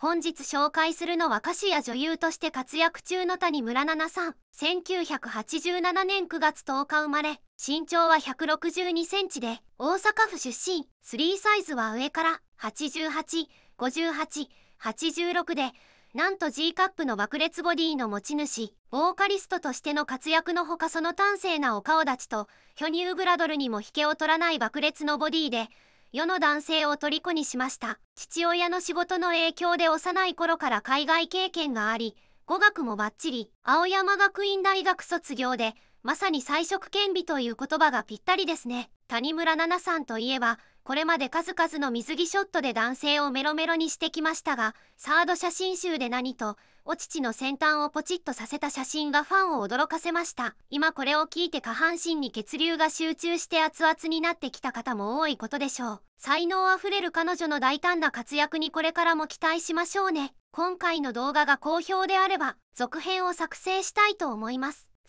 本日紹介するのは歌手や女優として活躍中の谷村奈々さん。1987年9月10日生まれ、身長は162センチで、大阪府出身、3サイズは上から88、58、86で、なんと G カップの爆裂ボディの持ち主、ボーカリストとしての活躍のほかその端正なお顔立ちと、巨ウグラドルにも引けを取らない爆裂のボディで、世の男性を虜にしました父親の仕事の影響で幼い頃から海外経験があり語学もバッチリ青山学院大学卒業でまさに彩色兼備」という言葉がぴったりですね谷村奈々さんといえばこれまで数々の水着ショットで男性をメロメロにしてきましたが、サード写真集で何と、お乳の先端をポチッとさせた写真がファンを驚かせました。今これを聞いて下半身に血流が集中して熱々になってきた方も多いことでしょう。才能あふれる彼女の大胆な活躍にこれからも期待しましょうね。今回の動画が好評であれば、続編を作成したいと思います。